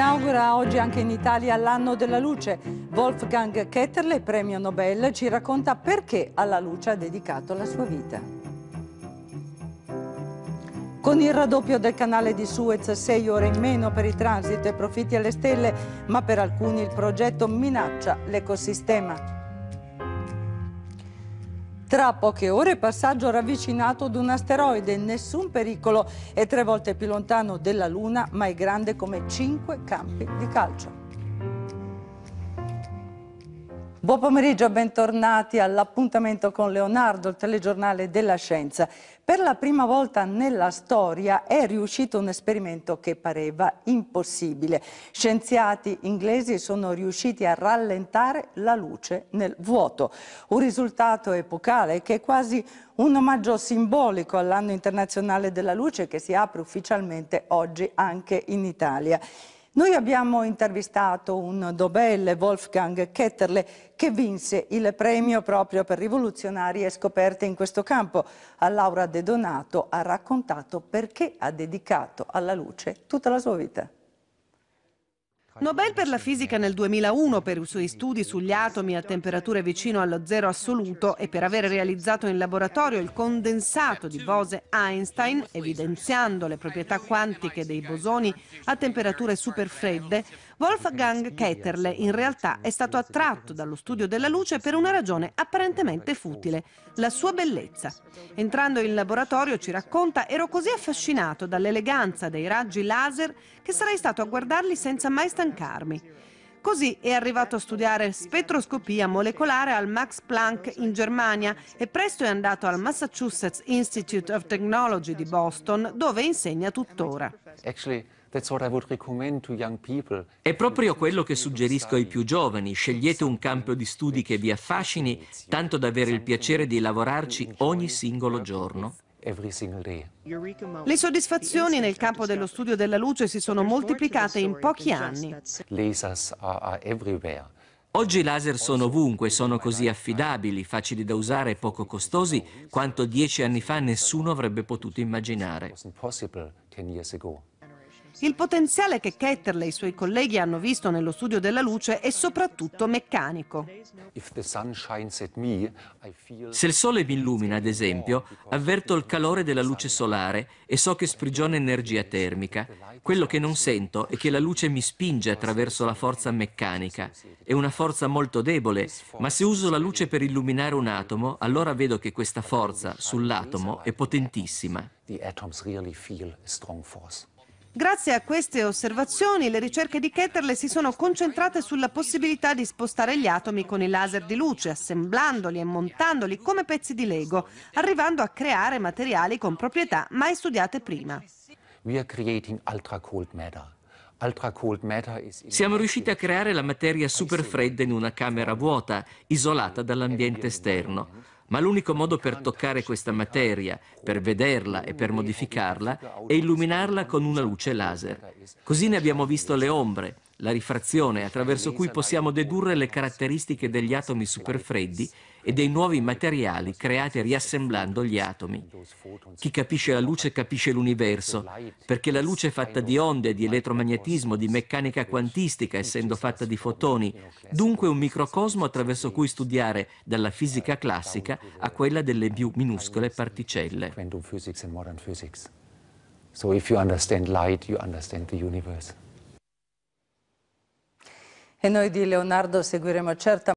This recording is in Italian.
inaugura oggi anche in Italia l'anno della luce. Wolfgang Ketterle, premio Nobel, ci racconta perché alla luce ha dedicato la sua vita. Con il raddoppio del canale di Suez, sei ore in meno per il transito e profitti alle stelle, ma per alcuni il progetto minaccia l'ecosistema. Tra poche ore passaggio ravvicinato ad un asteroide, nessun pericolo, è tre volte più lontano della Luna, ma è grande come cinque campi di calcio. Buon pomeriggio bentornati all'appuntamento con Leonardo, il telegiornale della scienza. Per la prima volta nella storia è riuscito un esperimento che pareva impossibile. Scienziati inglesi sono riusciti a rallentare la luce nel vuoto. Un risultato epocale che è quasi un omaggio simbolico all'anno internazionale della luce che si apre ufficialmente oggi anche in Italia. Noi abbiamo intervistato un Dobelle, Wolfgang Ketterle, che vinse il premio proprio per rivoluzionarie scoperte in questo campo. A Laura De Donato ha raccontato perché ha dedicato alla luce tutta la sua vita. Nobel per la fisica nel 2001 per i suoi studi sugli atomi a temperature vicino allo zero assoluto e per aver realizzato in laboratorio il condensato di Bose-Einstein, evidenziando le proprietà quantiche dei bosoni a temperature superfredde, Wolfgang Ketterle in realtà è stato attratto dallo studio della luce per una ragione apparentemente futile, la sua bellezza. Entrando in laboratorio, ci racconta, ero così affascinato dall'eleganza dei raggi laser che sarei stato a guardarli senza mai stancarmi stancarmi. Così è arrivato a studiare spettroscopia molecolare al Max Planck in Germania e presto è andato al Massachusetts Institute of Technology di Boston, dove insegna tuttora. È proprio quello che suggerisco ai più giovani. Scegliete un campo di studi che vi affascini, tanto da avere il piacere di lavorarci ogni singolo giorno le soddisfazioni nel campo dello studio della luce si sono moltiplicate in pochi anni. Oggi i laser sono ovunque, sono così affidabili, facili da usare e poco costosi, quanto dieci anni fa nessuno avrebbe potuto immaginare. Il potenziale che Ketterle e i suoi colleghi hanno visto nello studio della luce è soprattutto meccanico. Se il sole mi illumina, ad esempio, avverto il calore della luce solare e so che sprigiona energia termica. Quello che non sento è che la luce mi spinge attraverso la forza meccanica. È una forza molto debole, ma se uso la luce per illuminare un atomo, allora vedo che questa forza sull'atomo è potentissima. The atoms really feel a strong Grazie a queste osservazioni le ricerche di Ketterle si sono concentrate sulla possibilità di spostare gli atomi con i laser di luce, assemblandoli e montandoli come pezzi di Lego, arrivando a creare materiali con proprietà mai studiate prima. Siamo riusciti a creare la materia super fredda in una camera vuota, isolata dall'ambiente esterno. Ma l'unico modo per toccare questa materia, per vederla e per modificarla, è illuminarla con una luce laser. Così ne abbiamo visto le ombre, la rifrazione attraverso cui possiamo dedurre le caratteristiche degli atomi superfreddi e dei nuovi materiali creati riassemblando gli atomi. Chi capisce la luce capisce l'universo, perché la luce è fatta di onde, di elettromagnetismo, di meccanica quantistica, essendo fatta di fotoni, dunque un microcosmo attraverso cui studiare dalla fisica eh, diciamo classica a quella delle più minuscole particelle. So if you understand light, you understand the universe. E noi di Leonardo seguiremo certamente